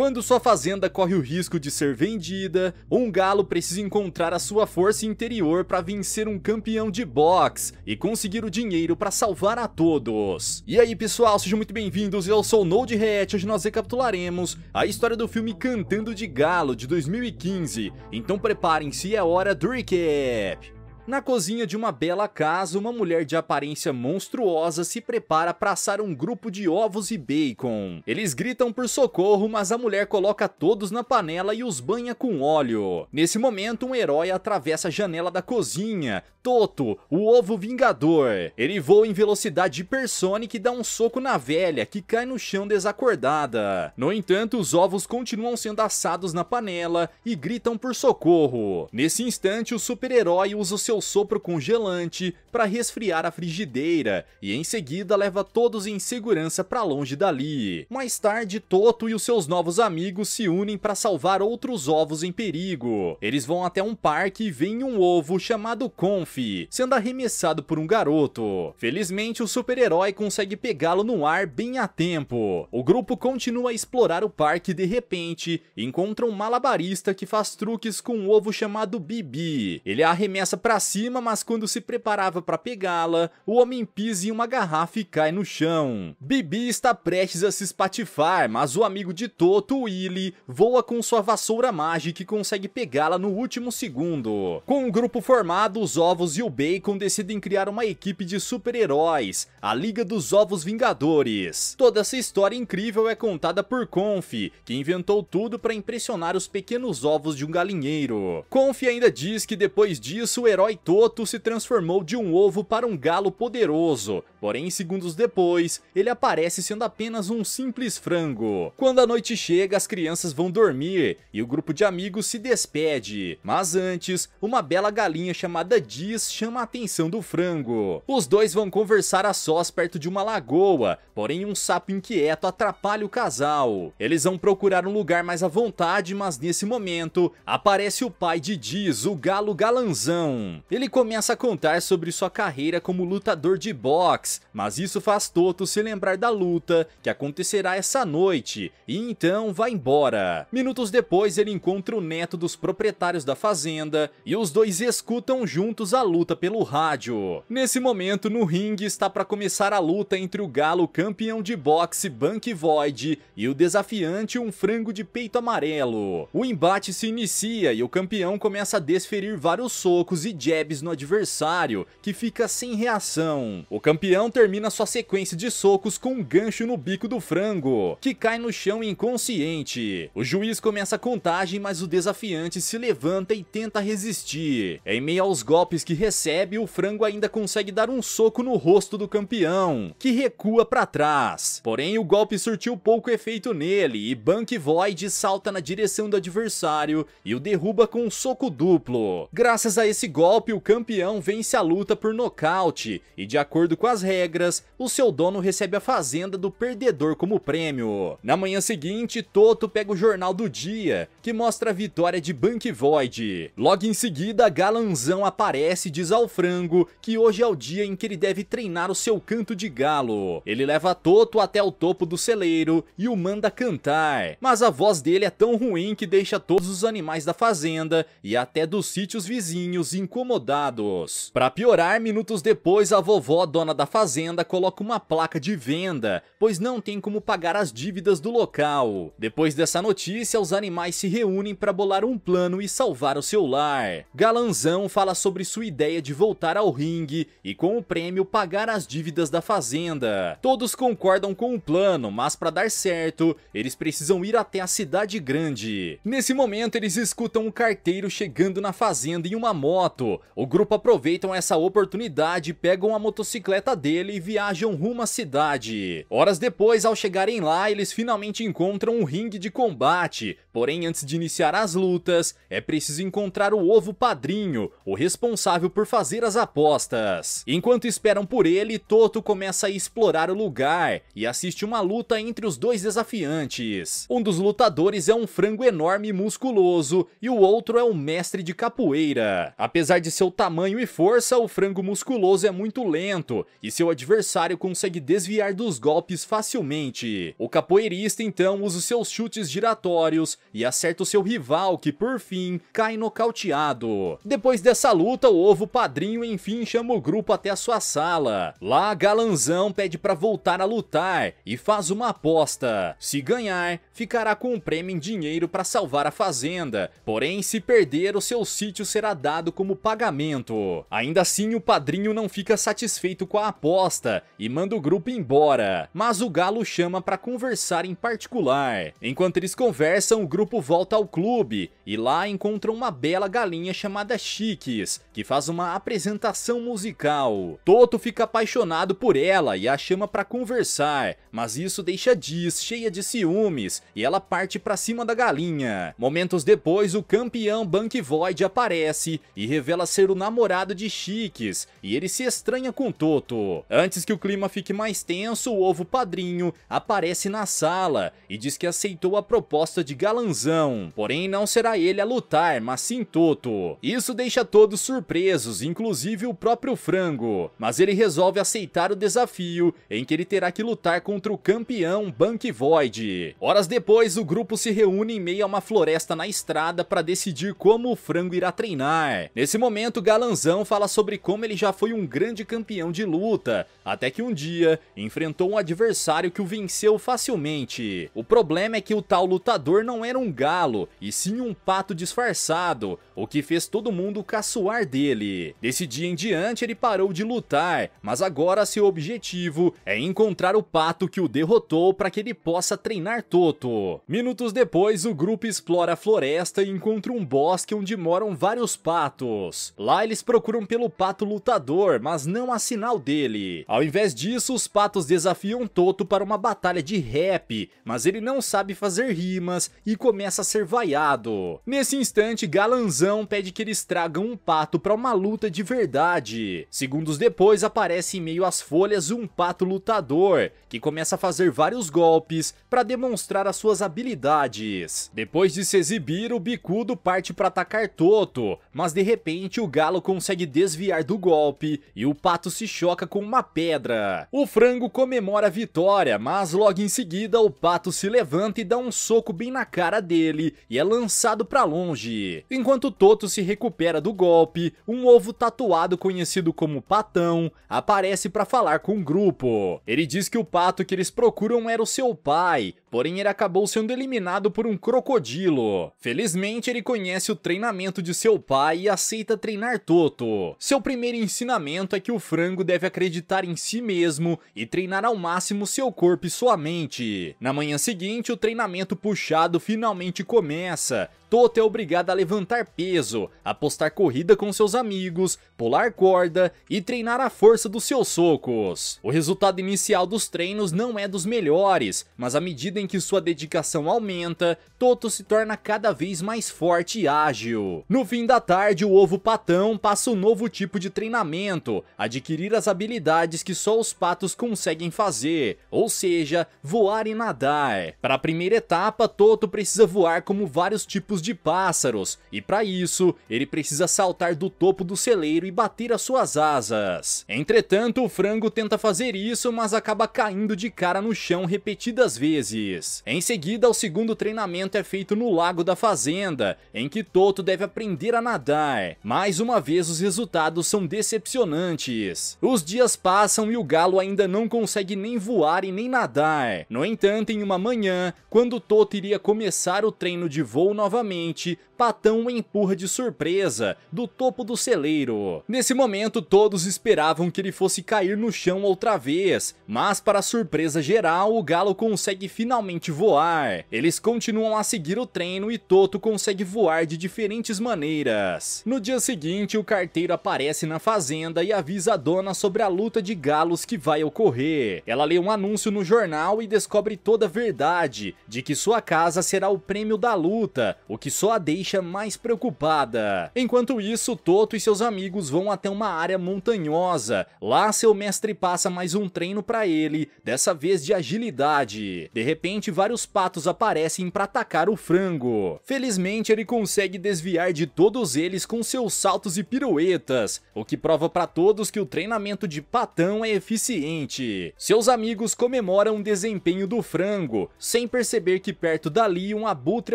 Quando sua fazenda corre o risco de ser vendida, um galo precisa encontrar a sua força interior para vencer um campeão de boxe e conseguir o dinheiro para salvar a todos. E aí pessoal, sejam muito bem-vindos, eu sou o Node Hatch, hoje nós recapitularemos a história do filme Cantando de Galo de 2015. Então preparem-se, é hora do recap! Na cozinha de uma bela casa, uma mulher de aparência monstruosa se prepara para assar um grupo de ovos e bacon. Eles gritam por socorro, mas a mulher coloca todos na panela e os banha com óleo. Nesse momento, um herói atravessa a janela da cozinha. Toto, o ovo vingador. Ele voa em velocidade hipersônica e dá um soco na velha, que cai no chão desacordada. No entanto, os ovos continuam sendo assados na panela e gritam por socorro. Nesse instante, o super-herói usa o seu seu sopro congelante para resfriar a frigideira e em seguida leva todos em segurança para longe dali. Mais tarde, Toto e os seus novos amigos se unem para salvar outros ovos em perigo. Eles vão até um parque e veem um ovo chamado Conf, sendo arremessado por um garoto. Felizmente, o super-herói consegue pegá-lo no ar bem a tempo. O grupo continua a explorar o parque e de repente encontra um malabarista que faz truques com um ovo chamado Bibi. Ele arremessa para cima, mas quando se preparava para pegá-la, o homem pisa em uma garrafa e cai no chão. Bibi está prestes a se espatifar, mas o amigo de Toto, Willy, voa com sua vassoura mágica e consegue pegá-la no último segundo. Com o um grupo formado, os ovos e o Bacon decidem criar uma equipe de super-heróis, a Liga dos Ovos Vingadores. Toda essa história incrível é contada por Conf, que inventou tudo para impressionar os pequenos ovos de um galinheiro. Conf ainda diz que depois disso o herói Toto se transformou de um ovo para um galo poderoso, porém segundos depois, ele aparece sendo apenas um simples frango. Quando a noite chega, as crianças vão dormir e o grupo de amigos se despede, mas antes, uma bela galinha chamada Diz chama a atenção do frango. Os dois vão conversar a sós perto de uma lagoa, porém um sapo inquieto atrapalha o casal. Eles vão procurar um lugar mais à vontade, mas nesse momento, aparece o pai de Diz, o galo galanzão. Ele começa a contar sobre sua carreira como lutador de boxe, mas isso faz Toto se lembrar da luta que acontecerá essa noite, e então vai embora. Minutos depois ele encontra o neto dos proprietários da fazenda, e os dois escutam juntos a luta pelo rádio. Nesse momento no ringue está para começar a luta entre o galo campeão de boxe Bank Void e o desafiante um frango de peito amarelo. O embate se inicia e o campeão começa a desferir vários socos e jabs no adversário, que fica sem reação. O campeão termina sua sequência de socos com um gancho no bico do frango, que cai no chão inconsciente. O juiz começa a contagem, mas o desafiante se levanta e tenta resistir. Em meio aos golpes que recebe, o frango ainda consegue dar um soco no rosto do campeão, que recua para trás. Porém, o golpe surtiu pouco efeito nele e Bank Void salta na direção do adversário e o derruba com um soco duplo. Graças a esse golpe, golpe, o campeão vence a luta por nocaute, e de acordo com as regras, o seu dono recebe a fazenda do perdedor como prêmio. Na manhã seguinte, Toto pega o jornal do dia, que mostra a vitória de Bank Void. Logo em seguida, Galanzão aparece e diz ao frango que hoje é o dia em que ele deve treinar o seu canto de galo. Ele leva Toto até o topo do celeiro e o manda cantar, mas a voz dele é tão ruim que deixa todos os animais da fazenda e até dos sítios vizinhos incomodados incomodados. Para piorar, minutos depois, a vovó, dona da fazenda, coloca uma placa de venda, pois não tem como pagar as dívidas do local. Depois dessa notícia, os animais se reúnem para bolar um plano e salvar o seu lar. Galanzão fala sobre sua ideia de voltar ao ringue e com o prêmio pagar as dívidas da fazenda. Todos concordam com o plano, mas para dar certo, eles precisam ir até a cidade grande. Nesse momento, eles escutam um carteiro chegando na fazenda em uma moto o grupo aproveitam essa oportunidade, pegam a motocicleta dele e viajam rumo à cidade. Horas depois, ao chegarem lá, eles finalmente encontram um ringue de combate. Porém, antes de iniciar as lutas, é preciso encontrar o ovo padrinho, o responsável por fazer as apostas. Enquanto esperam por ele, Toto começa a explorar o lugar e assiste uma luta entre os dois desafiantes. Um dos lutadores é um frango enorme e musculoso, e o outro é um mestre de capoeira. Apesar de de seu tamanho e força, o frango musculoso é muito lento e seu adversário consegue desviar dos golpes facilmente. O capoeirista então usa seus chutes giratórios e acerta o seu rival que por fim cai nocauteado. Depois dessa luta, o ovo padrinho enfim chama o grupo até a sua sala. Lá, Galanzão pede para voltar a lutar e faz uma aposta. Se ganhar, ficará com um prêmio em dinheiro para salvar a fazenda, porém se perder o seu sítio será dado como pagamento. Ainda assim, o padrinho não fica satisfeito com a aposta e manda o grupo embora, mas o Galo chama para conversar em particular. Enquanto eles conversam, o grupo volta ao clube e lá encontram uma bela galinha chamada Chiques, que faz uma apresentação musical. Toto fica apaixonado por ela e a chama para conversar, mas isso deixa Diz cheia de ciúmes e ela parte para cima da galinha. Momentos depois, o campeão Bank Void aparece e revela ser o namorado de Chiques, e ele se estranha com Toto. Antes que o clima fique mais tenso, o ovo padrinho aparece na sala e diz que aceitou a proposta de galanzão, porém não será ele a lutar, mas sim Toto. Isso deixa todos surpresos, inclusive o próprio Frango, mas ele resolve aceitar o desafio em que ele terá que lutar contra o campeão Bank Void. Horas depois, o grupo se reúne em meio a uma floresta na estrada para decidir como o Frango irá treinar. Nesse momento, momento, Galanzão fala sobre como ele já foi um grande campeão de luta, até que um dia enfrentou um adversário que o venceu facilmente. O problema é que o tal lutador não era um galo, e sim um pato disfarçado, o que fez todo mundo caçoar dele. Desse dia em diante, ele parou de lutar, mas agora seu objetivo é encontrar o pato que o derrotou para que ele possa treinar Toto. Minutos depois, o grupo explora a floresta e encontra um bosque onde moram vários patos. Deus. Lá eles procuram pelo pato lutador, mas não há sinal dele. Ao invés disso, os patos desafiam Toto para uma batalha de rap, mas ele não sabe fazer rimas e começa a ser vaiado. Nesse instante, Galanzão pede que eles tragam um pato para uma luta de verdade. Segundos depois, aparece em meio às folhas um pato lutador, que começa a fazer vários golpes para demonstrar as suas habilidades. Depois de se exibir, o Bicudo parte para atacar Toto, mas de repente o galo consegue desviar do golpe e o pato se choca com uma pedra. O frango comemora a vitória, mas logo em seguida o pato se levanta e dá um soco bem na cara dele e é lançado para longe. Enquanto Toto se recupera do golpe, um ovo tatuado conhecido como Patão aparece para falar com o grupo. Ele diz que o pato que eles procuram era o seu pai, porém ele acabou sendo eliminado por um crocodilo. Felizmente ele conhece o treinamento de seu pai e aceita treinar Toto. Seu primeiro ensinamento é que o frango deve acreditar em si mesmo e treinar ao máximo seu corpo e sua mente. Na manhã seguinte, o treinamento puxado finalmente começa, Toto é obrigado a levantar peso, apostar corrida com seus amigos, pular corda e treinar a força dos seus socos. O resultado inicial dos treinos não é dos melhores, mas à medida em que sua dedicação aumenta, Toto se torna cada vez mais forte e ágil. No fim da tarde, o ovo patão passa um novo tipo de treinamento, adquirir as habilidades que só os patos conseguem fazer, ou seja, voar e nadar. Para a primeira etapa, Toto precisa voar como vários tipos ninhos de pássaros, e para isso, ele precisa saltar do topo do celeiro e bater as suas asas. Entretanto, o frango tenta fazer isso, mas acaba caindo de cara no chão repetidas vezes. Em seguida, o segundo treinamento é feito no lago da fazenda, em que Toto deve aprender a nadar. Mais uma vez, os resultados são decepcionantes. Os dias passam e o galo ainda não consegue nem voar e nem nadar. No entanto, em uma manhã, quando Toto iria começar o treino de voo novamente, novamente Patão empurra de surpresa do topo do celeiro. Nesse momento, todos esperavam que ele fosse cair no chão outra vez, mas para surpresa geral, o galo consegue finalmente voar. Eles continuam a seguir o treino e Toto consegue voar de diferentes maneiras. No dia seguinte, o carteiro aparece na fazenda e avisa a dona sobre a luta de galos que vai ocorrer. Ela lê um anúncio no jornal e descobre toda a verdade, de que sua casa será o prêmio da luta, o que só a deixa deixa mais preocupada. Enquanto isso, Toto e seus amigos vão até uma área montanhosa. Lá, seu mestre passa mais um treino para ele, dessa vez de agilidade. De repente, vários patos aparecem para atacar o frango. Felizmente, ele consegue desviar de todos eles com seus saltos e piruetas, o que prova para todos que o treinamento de patão é eficiente. Seus amigos comemoram o desempenho do frango, sem perceber que perto dali um abutre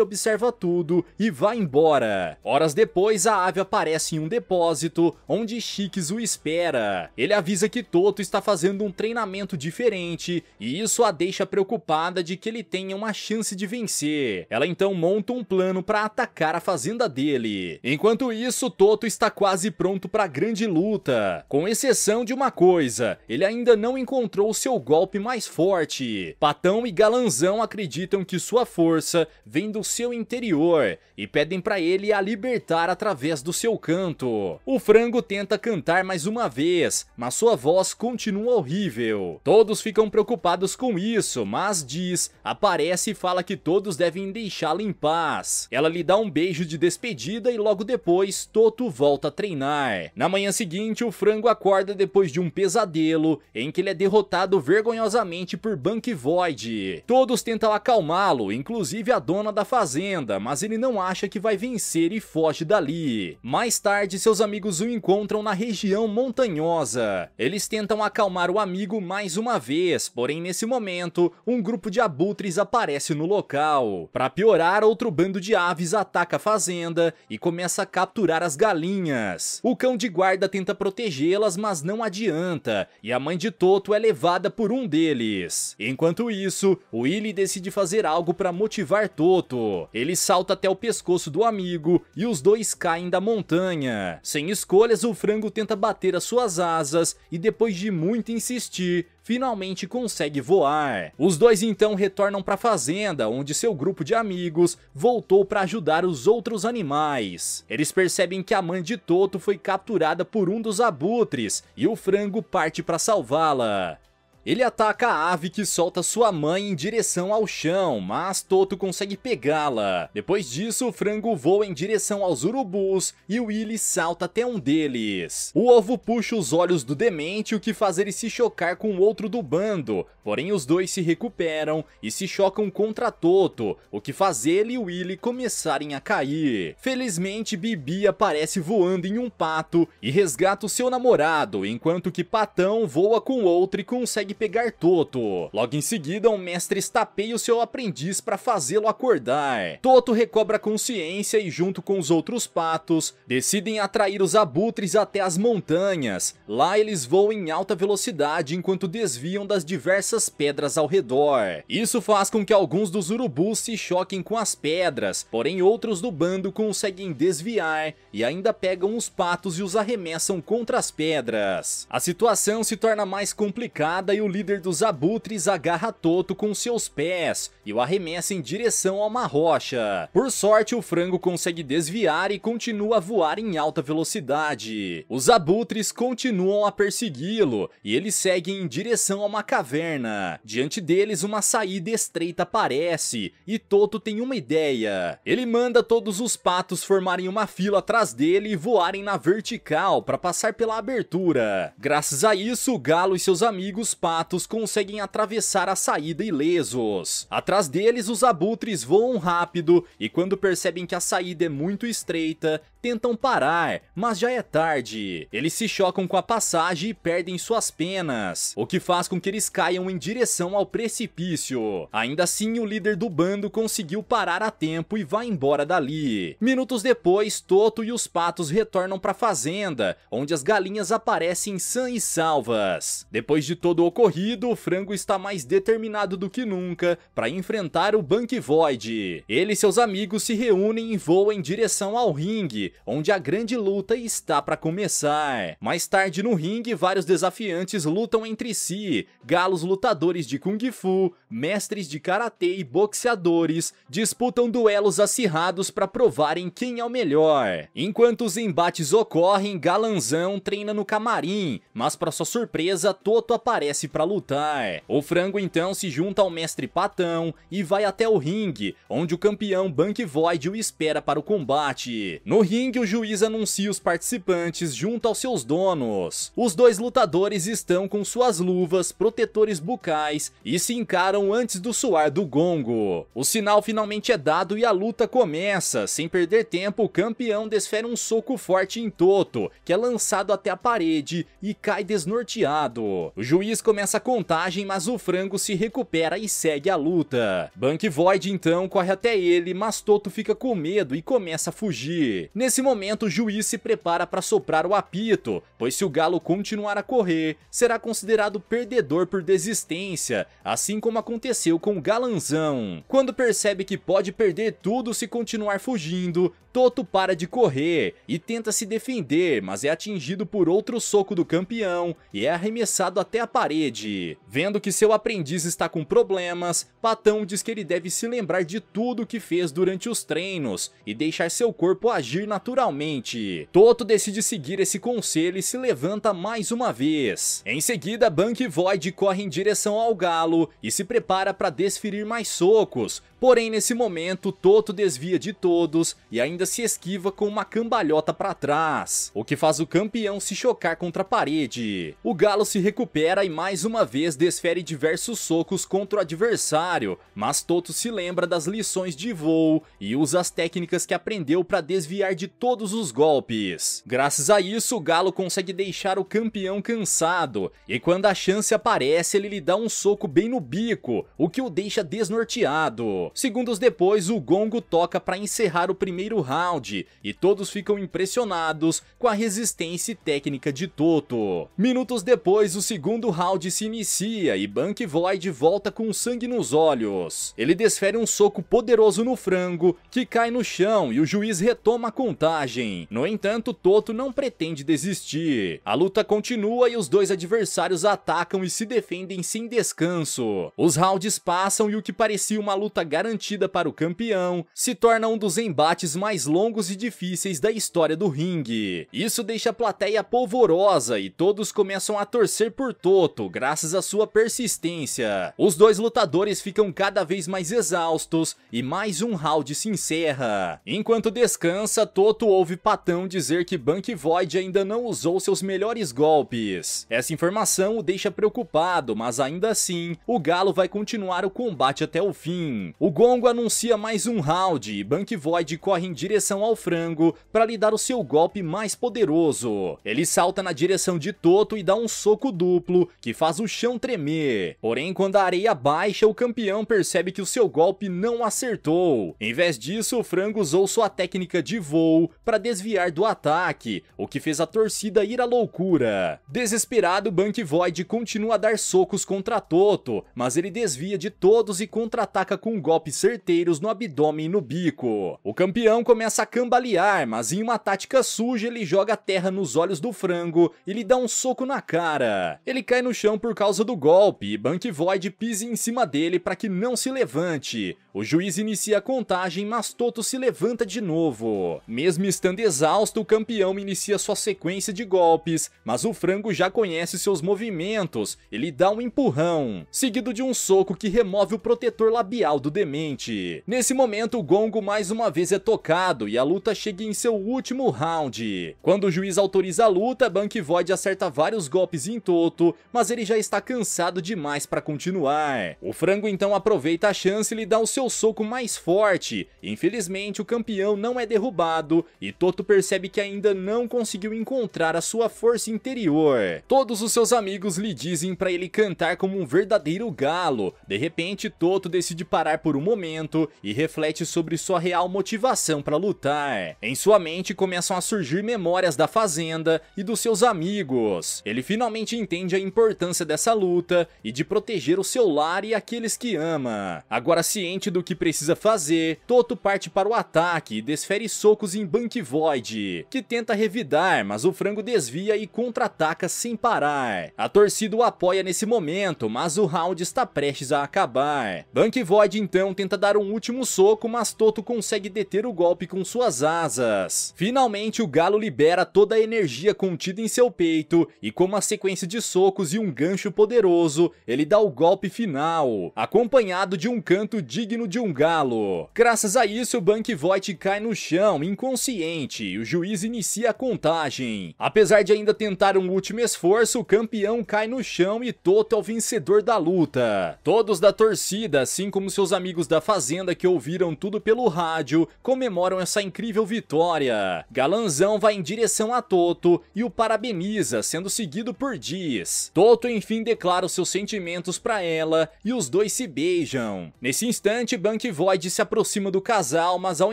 observa tudo e vai embora embora. Horas depois, a ave aparece em um depósito, onde Chiques o espera. Ele avisa que Toto está fazendo um treinamento diferente, e isso a deixa preocupada de que ele tenha uma chance de vencer. Ela então monta um plano para atacar a fazenda dele. Enquanto isso, Toto está quase pronto para a grande luta. Com exceção de uma coisa, ele ainda não encontrou seu golpe mais forte. Patão e Galanzão acreditam que sua força vem do seu interior e pedem pedem para ele a libertar através do seu canto. O frango tenta cantar mais uma vez, mas sua voz continua horrível. Todos ficam preocupados com isso, mas diz, aparece e fala que todos devem deixá-la em paz. Ela lhe dá um beijo de despedida e logo depois Toto volta a treinar. Na manhã seguinte, o frango acorda depois de um pesadelo em que ele é derrotado vergonhosamente por Bank Void. Todos tentam acalmá-lo, inclusive a dona da fazenda, mas ele não acha que que vai vencer e foge dali. Mais tarde, seus amigos o encontram na região montanhosa. Eles tentam acalmar o amigo mais uma vez, porém nesse momento, um grupo de abutres aparece no local. Para piorar, outro bando de aves ataca a fazenda e começa a capturar as galinhas. O cão de guarda tenta protegê-las, mas não adianta, e a mãe de Toto é levada por um deles. Enquanto isso, Willy decide fazer algo para motivar Toto. Ele salta até o pescoço pescoço do amigo e os dois caem da montanha. Sem escolhas, o frango tenta bater as suas asas e depois de muito insistir, finalmente consegue voar. Os dois então retornam para a fazenda, onde seu grupo de amigos voltou para ajudar os outros animais. Eles percebem que a mãe de Toto foi capturada por um dos abutres e o frango parte para salvá-la. Ele ataca a ave que solta sua mãe em direção ao chão, mas Toto consegue pegá-la. Depois disso, o frango voa em direção aos urubus e Willy salta até um deles. O ovo puxa os olhos do demente, o que faz ele se chocar com o outro do bando, porém os dois se recuperam e se chocam contra Toto, o que faz ele e Willy começarem a cair. Felizmente, Bibi aparece voando em um pato e resgata o seu namorado, enquanto que Patão voa com outro e consegue pegar Toto. Logo em seguida, o mestre estapeia o seu aprendiz para fazê-lo acordar. Toto recobra consciência e junto com os outros patos, decidem atrair os abutres até as montanhas. Lá eles voam em alta velocidade enquanto desviam das diversas pedras ao redor. Isso faz com que alguns dos urubus se choquem com as pedras, porém outros do bando conseguem desviar e ainda pegam os patos e os arremessam contra as pedras. A situação se torna mais complicada e o o líder dos abutres agarra Toto com seus pés e o arremessa em direção a uma rocha. Por sorte, o frango consegue desviar e continua a voar em alta velocidade. Os abutres continuam a persegui-lo e eles seguem em direção a uma caverna. Diante deles, uma saída estreita aparece e Toto tem uma ideia. Ele manda todos os patos formarem uma fila atrás dele e voarem na vertical para passar pela abertura. Graças a isso, o galo e seus amigos passam novatos conseguem atravessar a saída ilesos. Atrás deles, os abutres voam rápido e quando percebem que a saída é muito estreita, tentam parar, mas já é tarde. Eles se chocam com a passagem e perdem suas penas, o que faz com que eles caiam em direção ao precipício. Ainda assim, o líder do bando conseguiu parar a tempo e vai embora dali. Minutos depois, Toto e os patos retornam para a fazenda, onde as galinhas aparecem sã e salvas. Depois de todo o ocorrido, corrido, o Frango está mais determinado do que nunca para enfrentar o Bank Void. Ele e seus amigos se reúnem e voam em direção ao ringue, onde a grande luta está para começar. Mais tarde no ringue, vários desafiantes lutam entre si, galos lutadores de Kung Fu, mestres de Karatê e boxeadores disputam duelos acirrados para provarem quem é o melhor. Enquanto os embates ocorrem, Galanzão treina no camarim, mas para sua surpresa, Toto aparece aparece para lutar. É. O frango então se junta ao mestre Patão e vai até o ringue, onde o campeão Bank Void o espera para o combate. No ringue, o juiz anuncia os participantes junto aos seus donos. Os dois lutadores estão com suas luvas, protetores bucais e se encaram antes do soar do gongo. O sinal finalmente é dado e a luta começa. Sem perder tempo, o campeão desfere um soco forte em Toto, que é lançado até a parede e cai desnorteado. O juiz começa começa a contagem, mas o frango se recupera e segue a luta. Bank Void então corre até ele, mas Toto fica com medo e começa a fugir. Nesse momento, o juiz se prepara para soprar o apito, pois se o galo continuar a correr, será considerado perdedor por desistência, assim como aconteceu com o galanzão. Quando percebe que pode perder tudo se continuar fugindo, Toto para de correr e tenta se defender, mas é atingido por outro soco do campeão e é arremessado até a parede parede. Vendo que seu aprendiz está com problemas, Patão diz que ele deve se lembrar de tudo o que fez durante os treinos e deixar seu corpo agir naturalmente. Toto decide seguir esse conselho e se levanta mais uma vez. Em seguida, Bank e Void correm em direção ao galo e se prepara para desferir mais socos, porém nesse momento Toto desvia de todos e ainda se esquiva com uma cambalhota para trás, o que faz o campeão se chocar contra a parede. O galo se recupera e mais mais uma vez desfere diversos socos contra o adversário, mas Toto se lembra das lições de voo e usa as técnicas que aprendeu para desviar de todos os golpes. Graças a isso, o Galo consegue deixar o campeão cansado, e quando a chance aparece, ele lhe dá um soco bem no bico, o que o deixa desnorteado. Segundos depois, o gongo toca para encerrar o primeiro round, e todos ficam impressionados com a resistência e técnica de Toto. Minutos depois, o segundo round se inicia e Bank Void volta com sangue nos olhos. Ele desfere um soco poderoso no frango, que cai no chão e o juiz retoma a contagem. No entanto, Toto não pretende desistir. A luta continua e os dois adversários atacam e se defendem sem descanso. Os rounds passam e o que parecia uma luta garantida para o campeão se torna um dos embates mais longos e difíceis da história do ringue. Isso deixa a plateia polvorosa e todos começam a torcer por Toto, graças à sua persistência. Os dois lutadores ficam cada vez mais exaustos e mais um round se encerra. Enquanto descansa, Toto ouve Patão dizer que Bank Void ainda não usou seus melhores golpes. Essa informação o deixa preocupado, mas ainda assim, o Galo vai continuar o combate até o fim. O Gongo anuncia mais um round e Bank Void corre em direção ao frango para lhe dar o seu golpe mais poderoso. Ele salta na direção de Toto e dá um soco duplo que faz faz o chão tremer. Porém, quando a areia baixa, o campeão percebe que o seu golpe não acertou. Em vez disso, o frango usou sua técnica de voo para desviar do ataque, o que fez a torcida ir à loucura. Desesperado, Bank Void continua a dar socos contra Toto, mas ele desvia de todos e contra-ataca com golpes certeiros no abdômen e no bico. O campeão começa a cambalear, mas em uma tática suja ele joga terra nos olhos do frango e lhe dá um soco na cara. Ele cai no chão por causa do golpe e Bank Void pise em cima dele para que não se levante. O juiz inicia a contagem, mas Toto se levanta de novo. Mesmo estando exausto, o campeão inicia sua sequência de golpes, mas o frango já conhece seus movimentos. Ele dá um empurrão, seguido de um soco que remove o protetor labial do demente. Nesse momento, o gongo mais uma vez é tocado e a luta chega em seu último round. Quando o juiz autoriza a luta, Bank Void acerta vários golpes em Toto, mas ele já está cansado demais para continuar. O frango então aproveita a chance e lhe dá o seu seu soco mais forte. Infelizmente, o campeão não é derrubado e Toto percebe que ainda não conseguiu encontrar a sua força interior. Todos os seus amigos lhe dizem para ele cantar como um verdadeiro galo. De repente, Toto decide parar por um momento e reflete sobre sua real motivação para lutar. Em sua mente começam a surgir memórias da fazenda e dos seus amigos. Ele finalmente entende a importância dessa luta e de proteger o seu lar e aqueles que ama. Agora ciente do decidido o que precisa fazer, Toto parte para o ataque e desfere socos em Bank Void, que tenta revidar, mas o frango desvia e contra-ataca sem parar. A torcida o apoia nesse momento, mas o round está prestes a acabar. Bank Void então tenta dar um último soco, mas Toto consegue deter o golpe com suas asas. Finalmente o galo libera toda a energia contida em seu peito e com uma sequência de socos e um gancho poderoso, ele dá o golpe final, acompanhado de um canto digno de um galo. Graças a isso, Void cai no chão, inconsciente, e o juiz inicia a contagem. Apesar de ainda tentar um último esforço, o campeão cai no chão e Toto é o vencedor da luta. Todos da torcida, assim como seus amigos da fazenda que ouviram tudo pelo rádio, comemoram essa incrível vitória. Galanzão vai em direção a Toto e o parabeniza, sendo seguido por Diz. Toto enfim declara os seus sentimentos para ela e os dois se beijam. Nesse instante, atacante Bank Void se aproxima do casal, mas ao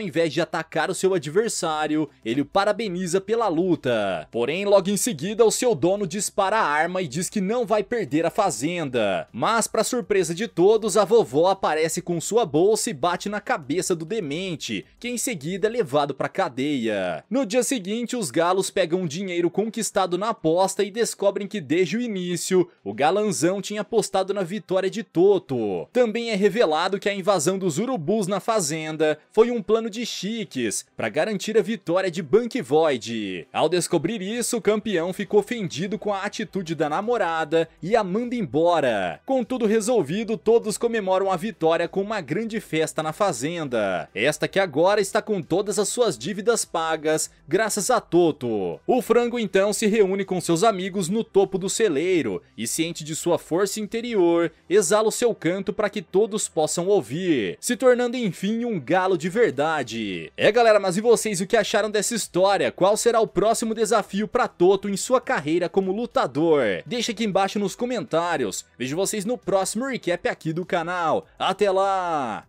invés de atacar o seu adversário, ele o parabeniza pela luta. Porém, logo em seguida, o seu dono dispara a arma e diz que não vai perder a fazenda. Mas, para surpresa de todos, a vovó aparece com sua bolsa e bate na cabeça do demente, que em seguida é levado para cadeia. No dia seguinte, os galos pegam o dinheiro conquistado na aposta e descobrem que desde o início, o galanzão tinha apostado na vitória de Toto. Também é revelado que a invasão invasão dos urubus na fazenda foi um plano de chiques para garantir a vitória de Bank Void. Ao descobrir isso, o campeão ficou ofendido com a atitude da namorada e a manda embora. Com tudo resolvido, todos comemoram a vitória com uma grande festa na fazenda. Esta que agora está com todas as suas dívidas pagas, graças a Toto. O frango então se reúne com seus amigos no topo do celeiro e, ciente de sua força interior, exala o seu canto para que todos possam ouvir se tornando enfim um galo de verdade. É galera, mas e vocês o que acharam dessa história? Qual será o próximo desafio para Toto em sua carreira como lutador? Deixa aqui embaixo nos comentários. Vejo vocês no próximo recap aqui do canal. Até lá!